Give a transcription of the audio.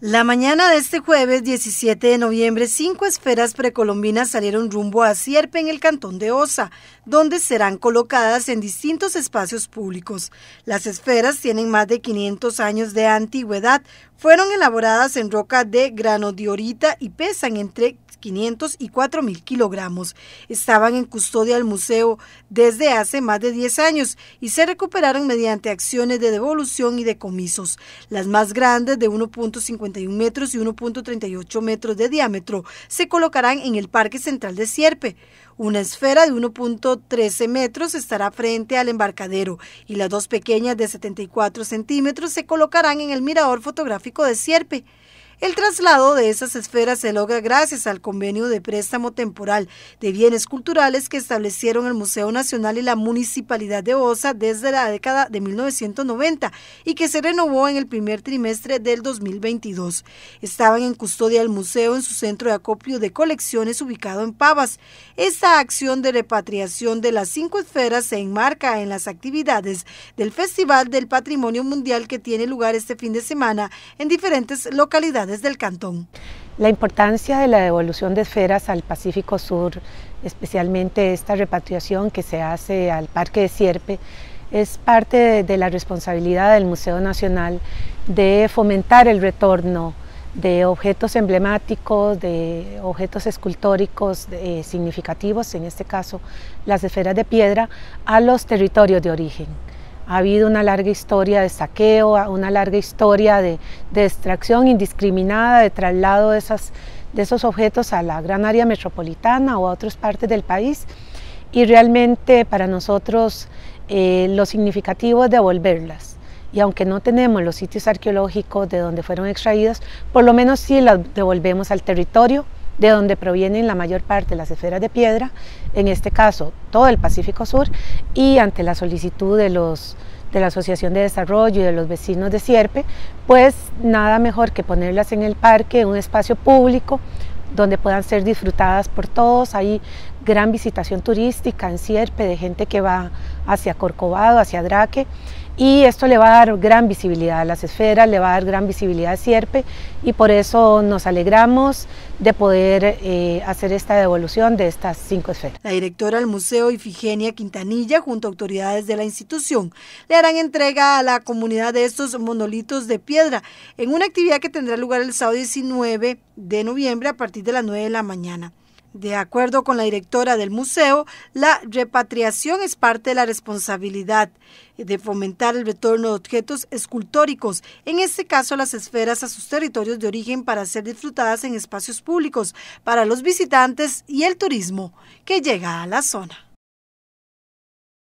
La mañana de este jueves 17 de noviembre, cinco esferas precolombinas salieron rumbo a Sierpe en el cantón de Osa, donde serán colocadas en distintos espacios públicos. Las esferas tienen más de 500 años de antigüedad, fueron elaboradas en roca de granodiorita y pesan entre 500 y 4.000 kilogramos. Estaban en custodia del museo desde hace más de 10 años y se recuperaron mediante acciones de devolución y decomisos. Las más grandes de 1.50 metros y 1.38 metros de diámetro, se colocarán en el Parque Central de Sierpe. Una esfera de 1.13 metros estará frente al embarcadero y las dos pequeñas de 74 centímetros se colocarán en el mirador fotográfico de Sierpe. El traslado de esas esferas se logra gracias al convenio de préstamo temporal de bienes culturales que establecieron el Museo Nacional y la Municipalidad de Osa desde la década de 1990 y que se renovó en el primer trimestre del 2022. Estaban en custodia del museo en su centro de acopio de colecciones ubicado en Pavas. Esta acción de repatriación de las cinco esferas se enmarca en las actividades del Festival del Patrimonio Mundial que tiene lugar este fin de semana en diferentes localidades desde el cantón. La importancia de la devolución de esferas al Pacífico Sur, especialmente esta repatriación que se hace al Parque de Sierpe, es parte de, la responsabilidad del Museo Nacional de fomentar el retorno de objetos emblemáticos, de objetos escultóricos eh, significativos, en este caso las esferas de piedra, a los territorios de origen ha habido una larga historia de saqueo, una larga historia de, extracción indiscriminada, de traslado de, esas, de esos objetos a la gran área metropolitana o a otras partes del país. Y realmente para nosotros eh, lo significativo es devolverlas y aunque no tenemos los sitios arqueológicos de donde fueron extraídas, por lo menos sí las devolvemos al territorio de donde provienen la mayor parte de las esferas de piedra, en este caso todo el Pacífico Sur, y ante la solicitud de, los, de la Asociación de Desarrollo y de los vecinos de Sierpe, pues nada mejor que ponerlas en el parque, en un espacio público, donde puedan ser disfrutadas por todos. Hay gran visitación turística en Sierpe de gente que va hacia Corcovado, hacia Draque y esto le va a dar gran visibilidad a las esferas, le va a dar gran visibilidad a Sierpe y por eso nos alegramos de poder eh, hacer esta devolución de estas cinco esferas. La directora del museo Ifigenia Quintanilla junto a autoridades de la institución le harán entrega a la comunidad de estos monolitos de piedra en una actividad que tendrá lugar el sábado 19 de noviembre a partir de las 9 de la mañana. De acuerdo con la directora del museo, la repatriación es parte de la responsabilidad de fomentar el retorno de objetos escultóricos, en este caso las esferas a sus territorios de origen para ser disfrutadas en espacios públicos para los visitantes y el turismo que llega a la zona.